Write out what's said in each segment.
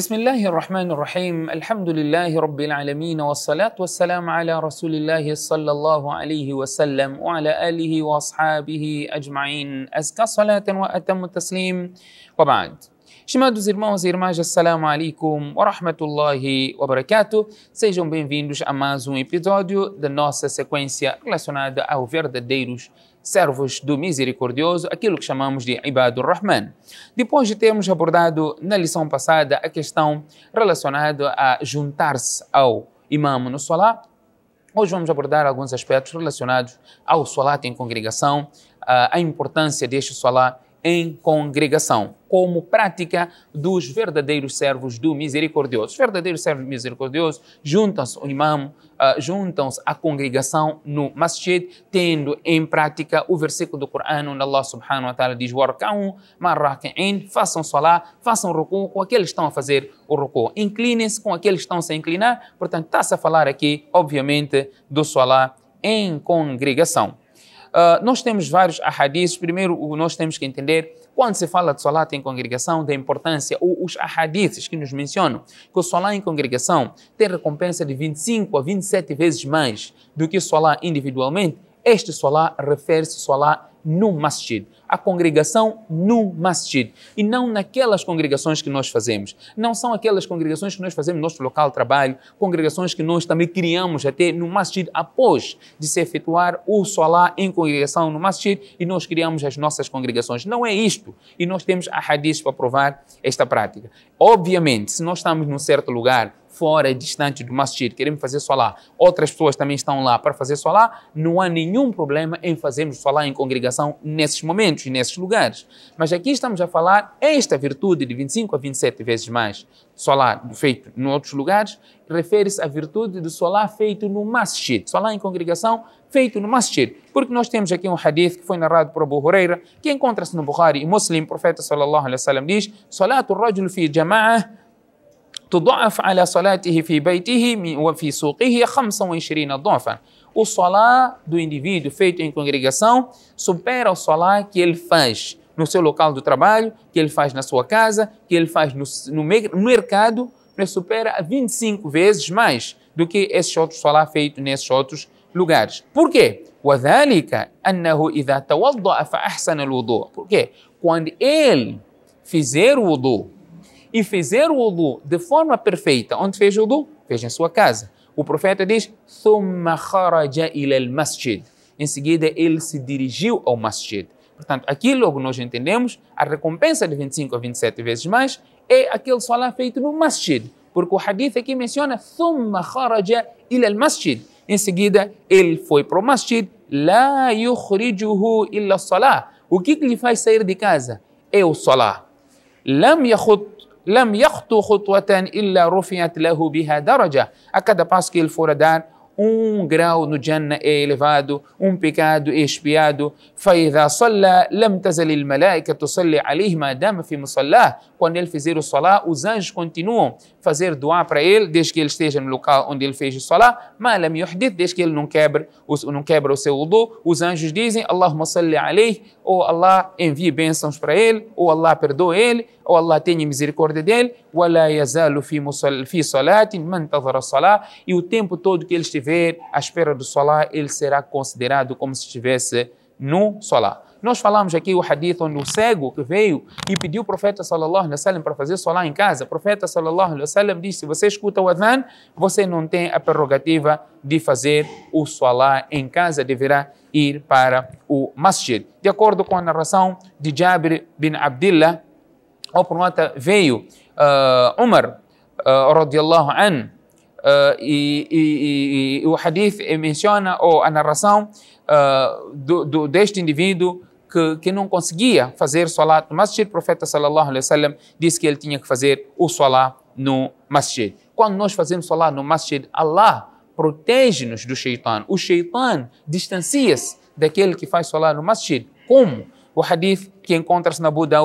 بسم الله الرحمن الرحيم الحمد لله رب العالمين والصلاة والسلام على رسول الله صلى الله عليه وسلم وعلى آله وأصحابه أجمعين أزكى صلاة وأتم التسليم وبعد Estimados irmãos e irmãs, Assalamu alaikum wa rahmatullahi wa barakatuh. Sejam bem-vindos a mais um episódio da nossa sequência relacionada ao verdadeiros servos do misericordioso, aquilo que chamamos de Ibadur Rahman. Depois de termos abordado na lição passada a questão relacionada a juntar-se ao imam no Salah, hoje vamos abordar alguns aspectos relacionados ao Salat em congregação, a importância deste Salat em congregação, como prática dos verdadeiros servos do misericordioso. Os verdadeiros servos do misericordioso juntam-se ao imam, uh, juntam-se à congregação no masjid, tendo em prática o versículo do Corão, onde Allah subhanahu wa ta'ala diz Façam salá, façam ruku com aqueles que estão a fazer o ruku. Inclinem-se com aqueles que estão a inclinar. Portanto, está-se a falar aqui, obviamente, do salá em congregação. Uh, nós temos vários ahadiths. Primeiro, nós temos que entender, quando se fala de solat em congregação, da importância, ou os ahadiths que nos mencionam, que o solat em congregação tem recompensa de 25 a 27 vezes mais do que o solat individualmente. Este solat refere-se ao solat no masjid a congregação no masjid e não naquelas congregações que nós fazemos. Não são aquelas congregações que nós fazemos no nosso local de trabalho, congregações que nós também criamos até no masjid após de se efetuar o Salah em congregação no masjid e nós criamos as nossas congregações. Não é isto. E nós temos a hadith para provar esta prática. Obviamente, se nós estamos num certo lugar fora, é distante do masjid, queremos fazer solá. outras pessoas também estão lá para fazer solá. não há nenhum problema em fazermos solá em congregação nesses momentos, nesses lugares. Mas aqui estamos a falar esta virtude de 25 a 27 vezes mais solá feito em outros lugares, refere-se à virtude do solá feito no masjid, solá em congregação feito no masjid. Porque nós temos aqui um hadith que foi narrado por Abu Huraira, que encontra-se no Bukhari e Muslim, o profeta sallallahu alaihi wasallam diz: "Salatu rajul fi jama'ah تضاعف على صلاته في بيته وفي سوقه 25 ضعفا o salá do indivíduo feito em congregação supera o salá que ele faz no seu local do trabalho, que ele faz na sua casa, que ele faz no, no mercado, né, supera 25 vezes mais do que esse outro salá feito nesses outros lugares. Por quê? وذلك Por quê? Quando ele fizer o wudu, e fizer o Udu de forma perfeita, onde fez o Udu? Fez em sua casa. O profeta diz: masjid Em seguida, ele se dirigiu ao masjid. Portanto, aqui logo nós entendemos a recompensa de 25 a 27 vezes mais é aquele salá feito no masjid, porque o hadith aqui menciona kharaja ilal masjid Em seguida, ele foi para o masjid, la yukhrijuhu illa salah. O que, que lhe faz sair de casa? É o salah. Lam yakhut لم يخطو خطوة إلا رفعت له بها درجة أكد باسكيل فوردان um grau no Jannah é elevado, um pecado é expiado. Quando ele fizer o salá, os anjos continuam a fazer doar para ele, desde que ele esteja no local onde ele fez o salá. Desde que ele não quebra, não quebra o seu udu. Os anjos dizem, Allahumma salli alayhi, ou Allah envie bênçãos para ele, ou Allah perdoa ele, ou Allah tenha misericórdia dele. E o tempo todo que ele estiver estiver à espera do Salah, ele será considerado como se estivesse no Salah. Nós falamos aqui o hadith onde o cego que veio e pediu o profeta sallallahu alaihi wasallam para fazer solar em casa. O profeta sallallahu alaihi wasallam disse: "Se você escuta o adhan, você não tem a prerrogativa de fazer o solar em casa, deverá ir para o masjid". De acordo com a narração de Jabir bin Abdullah, o profeta veio uh, Umar uh, ah, radiallahu anhu Uh, e, e, e, o hadith eh, menciona, ou a narração uh, do, do, deste indivíduo que, que não conseguia fazer salat no masjid, o profeta sallallahu alaihi wasallam disse que ele tinha que fazer o salat no masjid. Quando nós fazemos salat no masjid, Allah protege-nos do shaitan. O shaitan distancia-se daquele que faz salat no masjid. Como? O hadith que encontra-se na Abu de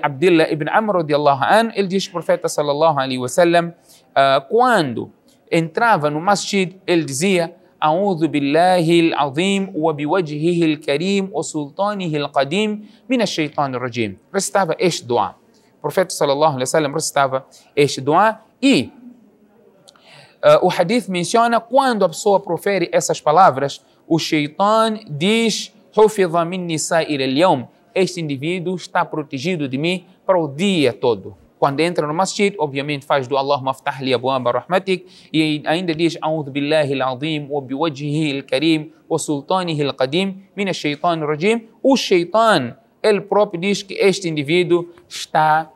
Abdullah ibn Amr an, ele diz que o profeta sallallahu alaihi wasallam, uh, quando entrava no masjid, ele dizia أعوذ بالله العظيم وبوجهه الكريم وسلطانه القديم من الشيطان الرجيم recitava este dua o profeta sallallahu alaihi wasallam recitava este dua e uh, o hadith menciona quando a pessoa profere essas palavras o shaitan diz Hufiza min nisa'ir al-yawm. Este indivíduo está protegido de mim para o dia todo. Quando entra no masjid, obviamente faz do Allahumma ftah li abwaba rahmatik e ainda diz A'udhu billahi al-azim wa biwajhihi al-karim wa sultanihi al-qadim min ash-shaytan rajim. O shaitan, ele próprio diz que este indivíduo está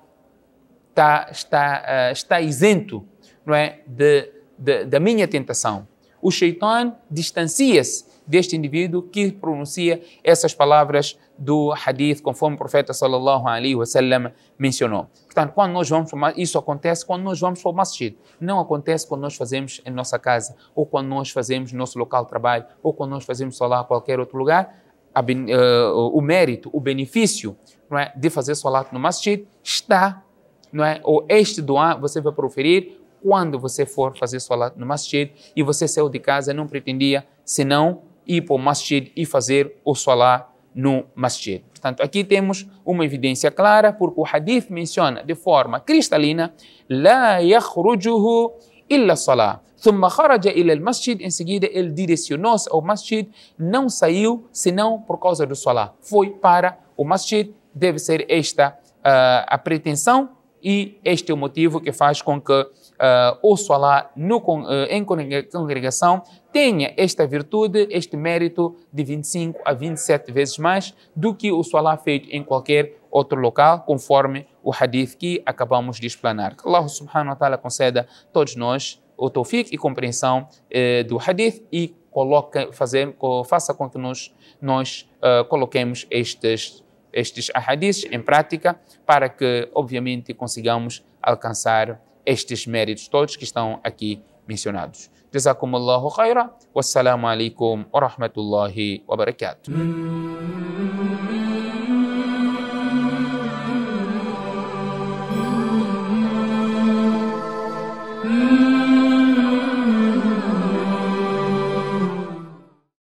tá, está, está, eh, está isento não é, de, de da minha tentação. O shaitan distancia-se deste indivíduo que pronuncia essas palavras do hadith, conforme o profeta sallallahu alaihi wasallam mencionou. Portanto, quando nós vamos isso acontece quando nós vamos para o masjid. Não acontece quando nós fazemos em nossa casa, ou quando nós fazemos no nosso local de trabalho, ou quando nós fazemos salat em qualquer outro lugar. Eh, o mérito, o benefício é, de fazer salat no masjid está, não é, ou este doar você vai proferir quando você for fazer salat no masjid e você saiu de casa não pretendia senão ir para o masjid e fazer o salah no masjid. Portanto, aqui temos uma evidência clara, porque o hadith menciona de forma cristalina La yakhrujuhu illa salah. Thumma kharaja ila al-masjid. Em seguida, ele direcionou-se ao masjid. Não saiu, senão por causa do salah. Foi para o masjid. Deve ser esta uh, a pretensão e este é o motivo que faz com que uh, eh, o Salah no, uh, em congregação tenha esta virtude, este mérito de 25 a 27 vezes mais do que o Salah feito em qualquer outro local, conforme o hadith que acabamos de explanar. Que Allah subhanahu wa ta'ala conceda a todos nós o tawfiq e compreensão eh, do hadith e coloque, fazer, faça com que nós, nós uh, eh, coloquemos estes estes ahadis em prática para que, obviamente, consigamos alcançar estes méritos todos que estão aqui mencionados. Jazakumullahu khaira. Wassalamu alaikum wa rahmatullahi wa barakatuh.